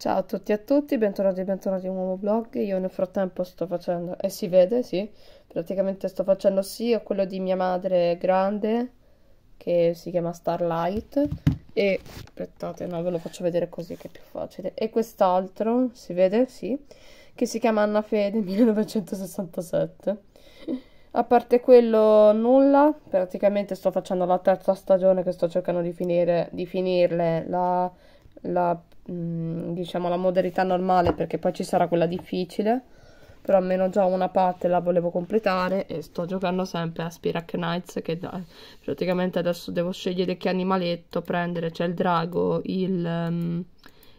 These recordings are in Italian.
Ciao a tutti e a tutti, bentornati e bentornati in un nuovo vlog. Io nel frattempo sto facendo, e eh, si vede, sì, praticamente sto facendo sì quello di mia madre grande, che si chiama Starlight, e, aspettate, no, ve lo faccio vedere così che è più facile, e quest'altro, si vede, sì, che si chiama Anna Fede 1967. A parte quello nulla, praticamente sto facendo la terza stagione che sto cercando di finire, di finirle la la, mm, diciamo, la modalità normale perché poi ci sarà quella difficile però almeno già una parte la volevo completare e sto giocando sempre a Spirac Knights che da, praticamente adesso devo scegliere che animaletto prendere, c'è il drago, il, um,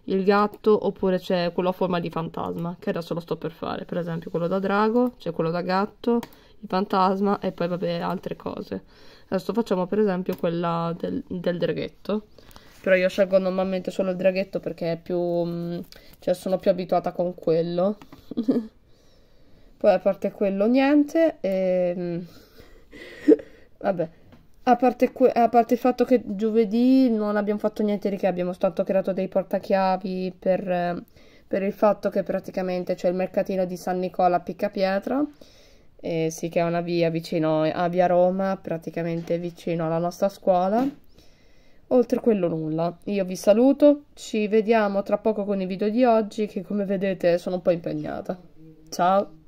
il gatto oppure c'è quello a forma di fantasma che adesso lo sto per fare, per esempio quello da drago, c'è quello da gatto, il fantasma e poi vabbè altre cose. Adesso facciamo per esempio quella del, del draghetto però io scelgo normalmente solo il draghetto perché è più, mm, cioè sono più abituata con quello. Poi a parte quello niente, e... Ehm, vabbè, a parte, a parte, il fatto che giovedì non abbiamo fatto niente di che, abbiamo stato creato dei portachiavi per, eh, per il fatto che praticamente c'è il mercatino di San Nicola a Piccapietra, eh, sì che è una via vicino eh, a Via Roma, praticamente vicino alla nostra scuola Oltre quello nulla. Io vi saluto, ci vediamo tra poco con i video di oggi che come vedete sono un po' impegnata. Ciao!